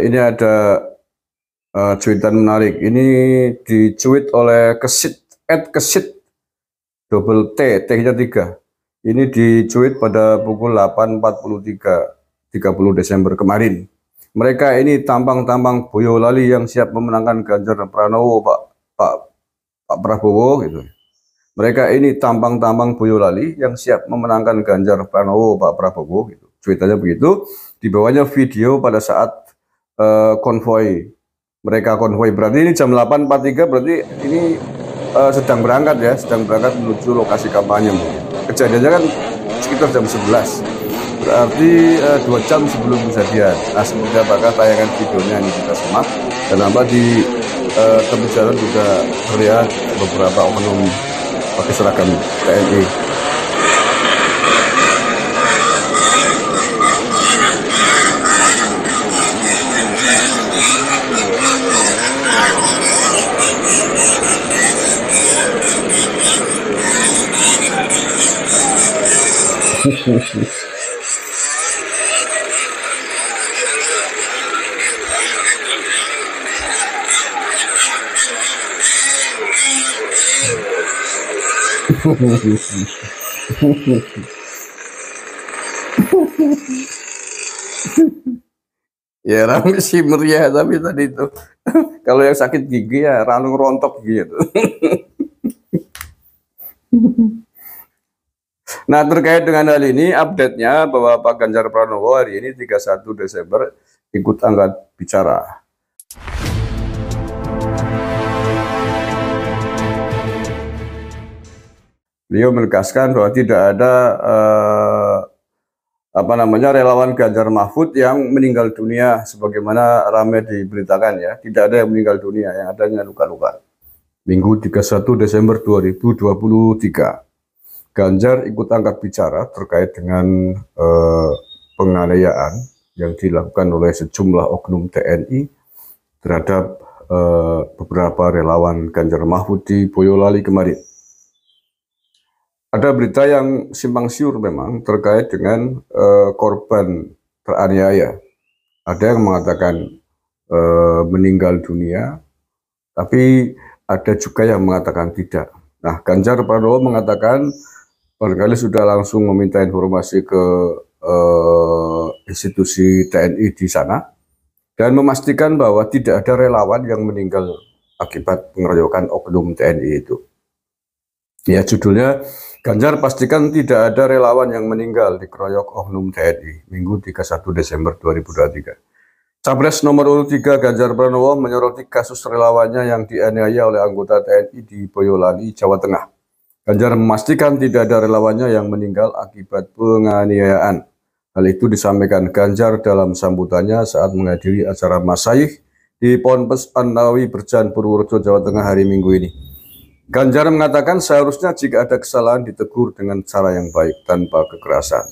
Ini ada uh, cuitan menarik. Ini dicuit oleh kesit at kesit double T, T-nya 3. Ini dicuit pada pukul 8.43 30 Desember kemarin. Mereka ini tampang-tampang Boyolali yang siap memenangkan Ganjar dan Pranowo, Pak Pak Pak Prabowo gitu. Mereka ini tampang-tampang Boyolali yang siap memenangkan Ganjar Pranowo, Pak Prabowo gitu. Cuitannya begitu, di bawahnya video pada saat uh, konvoi. Mereka konvoy. Berarti ini jam 8.43 berarti ini uh, sedang berangkat ya, sedang berangkat menuju lokasi kampanye. Kejadiannya kan sekitar jam 11. Berarti eh, dua uh, jam sebelum kejadian. Nah, semoga bakal tayangan videonya ini kita semak dan apa di uh, juga terlihat beberapa oknum pakai seragam TNI. ya rame sih meriah tapi tadi itu kalau yang sakit gigi ya ralung rontok gitu Nah terkait dengan hal ini update-nya bahwa Pak Ganjar Pranowo hari ini 31 Desember ikut angkat bicara. Beliau menegaskan bahwa tidak ada eh, apa namanya relawan Ganjar Mahfud yang meninggal dunia sebagaimana ramai diberitakan ya. Tidak ada yang meninggal dunia, yang adanya luka-luka. Minggu 31 Desember 2023. Ganjar ikut angkat bicara terkait dengan eh, penganiayaan yang dilakukan oleh sejumlah oknum TNI terhadap eh, beberapa relawan Ganjar Mahfud di Boyolali kemarin. Ada berita yang simpang siur memang terkait dengan eh, korban teraniaya. Ada yang mengatakan eh, meninggal dunia, tapi ada juga yang mengatakan tidak. Nah, Ganjar Pranowo mengatakan barangkali sudah langsung meminta informasi ke eh, institusi TNI di sana dan memastikan bahwa tidak ada relawan yang meninggal akibat pengeroyokan oknum TNI itu. Ya judulnya Ganjar pastikan tidak ada relawan yang meninggal di keroyok oknum TNI Minggu 31 Desember 2023. Capres nomor urut 3 Ganjar Pranowo menyoroti kasus relawannya yang dianiaya oleh anggota TNI di Boyolali, Jawa Tengah. Ganjar memastikan tidak ada relawannya yang meninggal akibat penganiayaan. Hal itu disampaikan Ganjar dalam sambutannya saat menghadiri acara Masaih di Ponpes Annawi Berjan Purworejo Jawa Tengah hari Minggu ini. Ganjar mengatakan seharusnya jika ada kesalahan ditegur dengan cara yang baik tanpa kekerasan.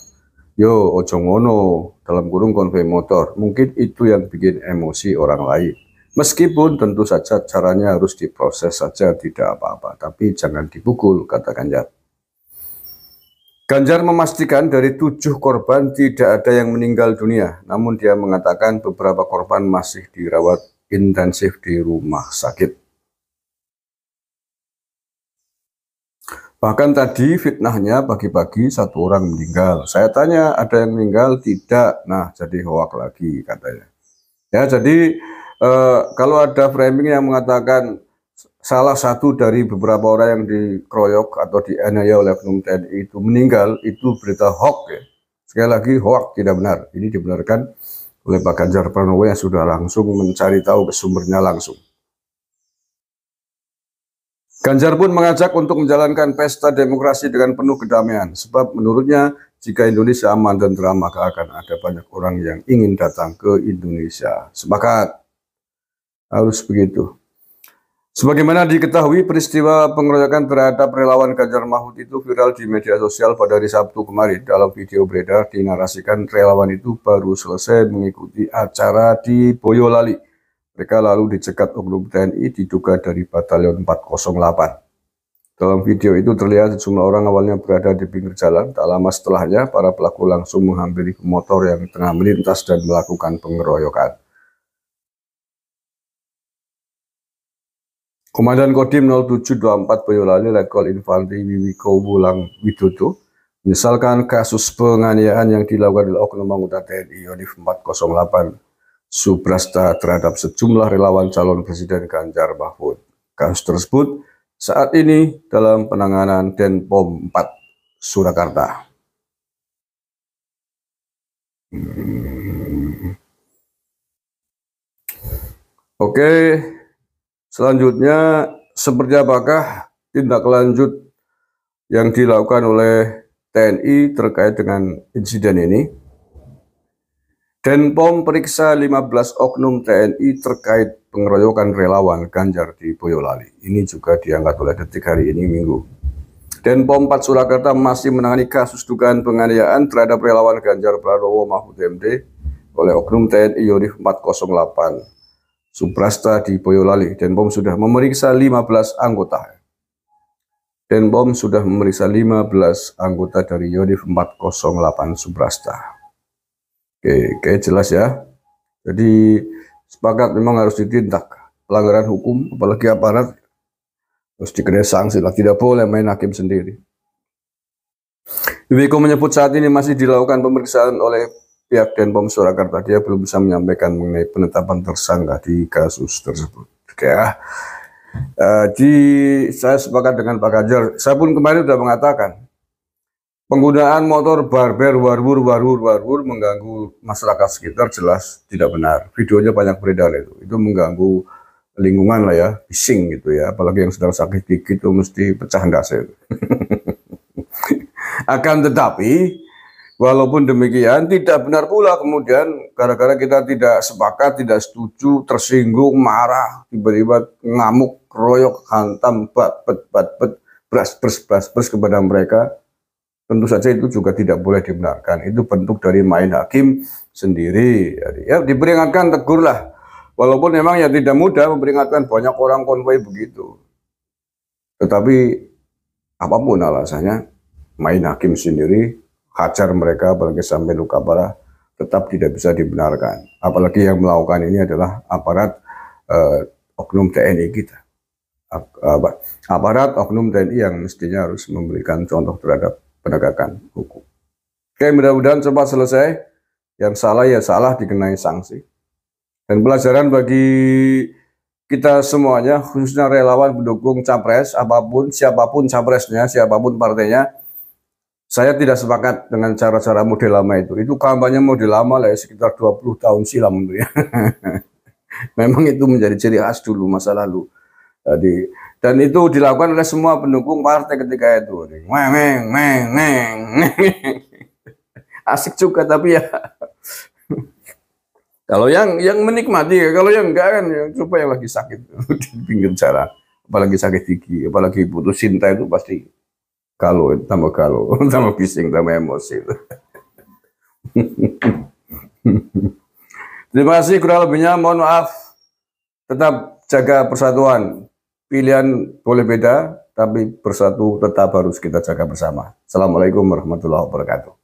Yo, ojo ngono dalam kurung konvei motor. Mungkin itu yang bikin emosi orang lain. Meskipun tentu saja caranya harus diproses saja tidak apa-apa, tapi jangan dipukul, kata Ganjar. Ganjar memastikan dari tujuh korban tidak ada yang meninggal dunia, namun dia mengatakan beberapa korban masih dirawat intensif di rumah sakit. Bahkan tadi fitnahnya pagi-pagi satu orang meninggal. Saya tanya ada yang meninggal? Tidak. Nah jadi hoak lagi katanya. Ya jadi Eh, kalau ada framing yang mengatakan salah satu dari beberapa orang yang dikeroyok atau dianiaya oleh oknum TNI itu meninggal itu berita hoax ya. Sekali lagi hoax tidak benar. Ini dibenarkan oleh Pak Ganjar Pranowo yang sudah langsung mencari tahu sumbernya langsung. Ganjar pun mengajak untuk menjalankan pesta demokrasi dengan penuh kedamaian, sebab menurutnya jika Indonesia aman dan tentram maka akan ada banyak orang yang ingin datang ke Indonesia. Sepakat harus begitu. Sebagaimana diketahui peristiwa pengeroyokan terhadap relawan Ganjar Mahfud itu viral di media sosial pada hari Sabtu kemarin. Dalam video beredar dinarasikan relawan itu baru selesai mengikuti acara di Boyolali. Mereka lalu dicegat oknum TNI diduga dari Batalion 408. Dalam video itu terlihat sejumlah orang awalnya berada di pinggir jalan. Tak lama setelahnya, para pelaku langsung menghampiri motor yang tengah melintas dan melakukan pengeroyokan. Komandan Kodim 0724 Boyolali Letkol Infanti Wiwiko Wulang Widodo menyesalkan kasus penganiayaan yang dilakukan oleh oknum anggota TNI Yonif 408 Subrasta terhadap sejumlah relawan calon Presiden Ganjar Mahfud. Kasus tersebut saat ini dalam penanganan Denpom 4 Surakarta. Oke, okay. Selanjutnya, seperti apakah tindak lanjut yang dilakukan oleh TNI terkait dengan insiden ini? Denpom periksa 15 oknum TNI terkait pengeroyokan relawan Ganjar di Boyolali. Ini juga diangkat oleh detik hari ini minggu. Denpom 4 Surakarta masih menangani kasus dugaan penganiayaan terhadap relawan Ganjar Pranowo Mahfud MD oleh oknum TNI Yonif 408. Suprasta di Boyolali. Denpom sudah memeriksa 15 anggota. Denpom sudah memeriksa 15 anggota dari Yodif 408 Suprasta. Oke, kayak jelas ya. Jadi sepakat memang harus ditindak pelanggaran hukum, apalagi aparat harus dikenai sanksi lah. Tidak boleh main hakim sendiri. Wiko menyebut saat ini masih dilakukan pemeriksaan oleh pihak Denpom Surakarta dia ya, belum bisa menyampaikan mengenai penetapan tersangka di kasus tersebut. ya. Uh, di saya sepakat dengan Pak Ganjar. Saya pun kemarin sudah mengatakan penggunaan motor barber warbur warbur warbur mengganggu masyarakat sekitar jelas tidak benar. Videonya banyak beredar itu. Itu mengganggu lingkungan lah ya, bising gitu ya. Apalagi yang sedang sakit gigi itu mesti pecah itu. Akan tetapi Walaupun demikian, tidak benar pula kemudian gara-gara kita tidak sepakat, tidak setuju, tersinggung, marah, tiba-tiba ngamuk, keroyok, hantam, bat bat, bat bat, bras bras, bras bras kepada mereka. Tentu saja itu juga tidak boleh dibenarkan. Itu bentuk dari main hakim sendiri. Jadi, ya, diperingatkan, tegurlah. Walaupun memang ya tidak mudah memperingatkan banyak orang konvoi begitu. Tetapi apapun alasannya, main hakim sendiri hajar mereka apalagi sampai luka parah tetap tidak bisa dibenarkan. Apalagi yang melakukan ini adalah aparat eh, oknum TNI kita. aparat oknum TNI yang mestinya harus memberikan contoh terhadap penegakan hukum. Oke, mudah-mudahan cepat selesai. Yang salah ya salah dikenai sanksi. Dan pelajaran bagi kita semuanya, khususnya relawan pendukung capres, apapun, siapapun capresnya, siapapun partainya, saya tidak sepakat dengan cara-cara model lama itu. Itu kampanye model lama lah ya, sekitar 20 tahun silam itu ya. Memang itu menjadi ciri khas dulu masa lalu. Jadi dan itu dilakukan oleh semua pendukung partai ketika itu. Meng, meng, meng, meng. Asik juga tapi ya. kalau yang yang menikmati, kalau yang enggak kan yang coba yang lagi sakit di pinggir jalan, apalagi sakit gigi, apalagi putus cinta itu pasti kalau tambah kalau tambah bising tambah emosi terima kasih kurang lebihnya mohon maaf tetap jaga persatuan pilihan boleh beda tapi bersatu tetap harus kita jaga bersama assalamualaikum warahmatullahi wabarakatuh